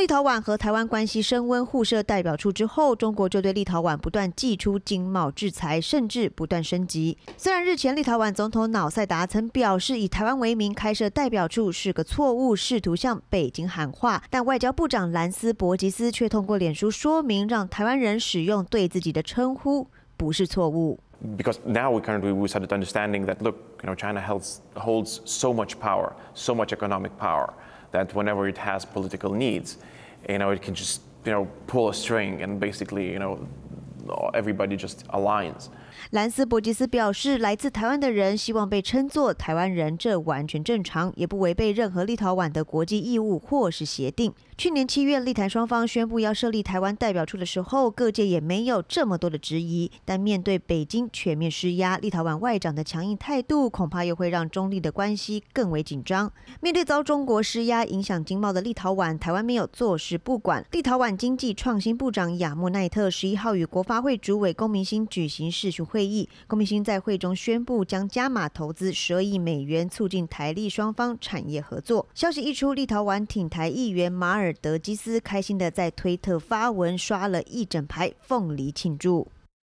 立陶宛和台湾关系升温，互设代表处之后，中国就对立陶宛不断祭出经贸制裁，甚至不断升级。虽然日前立陶宛总统瑙塞达曾表示，以台湾为名开设代表处是个错误，试图向北京喊话，但外交部长兰斯伯吉斯却通过脸书说明，让台湾人使用对自己的称呼不是错误。Because now we c u r r e n t l y we started understanding that look, you know, China holds holds so much power, so much economic power. that whenever it has political needs, you know, it can just you know pull a string and basically you know 兰斯博吉斯表示，来自台湾的人希望被称作台湾人，这完全正常，也不违背任何立陶宛的国际义务或是协定。去年七月，立台双方宣布要设立台湾代表处的时候，各界也没有这么多的质疑。但面对北京全面施压，立陶宛外长的强硬态度，恐怕又会让中立的关系更为紧张。面对遭中国施压影响经贸的立陶宛，台湾没有坐视不管。立陶宛经济创新部长亚莫奈特十一号与国发会主委龚明星举行视讯会议，龚明星在会中宣布将加码投资十二亿美元，促进台立双方产业合作。消息一出，立陶宛挺台议员马尔德基斯开心的在推特发文，刷了一整排凤梨庆祝。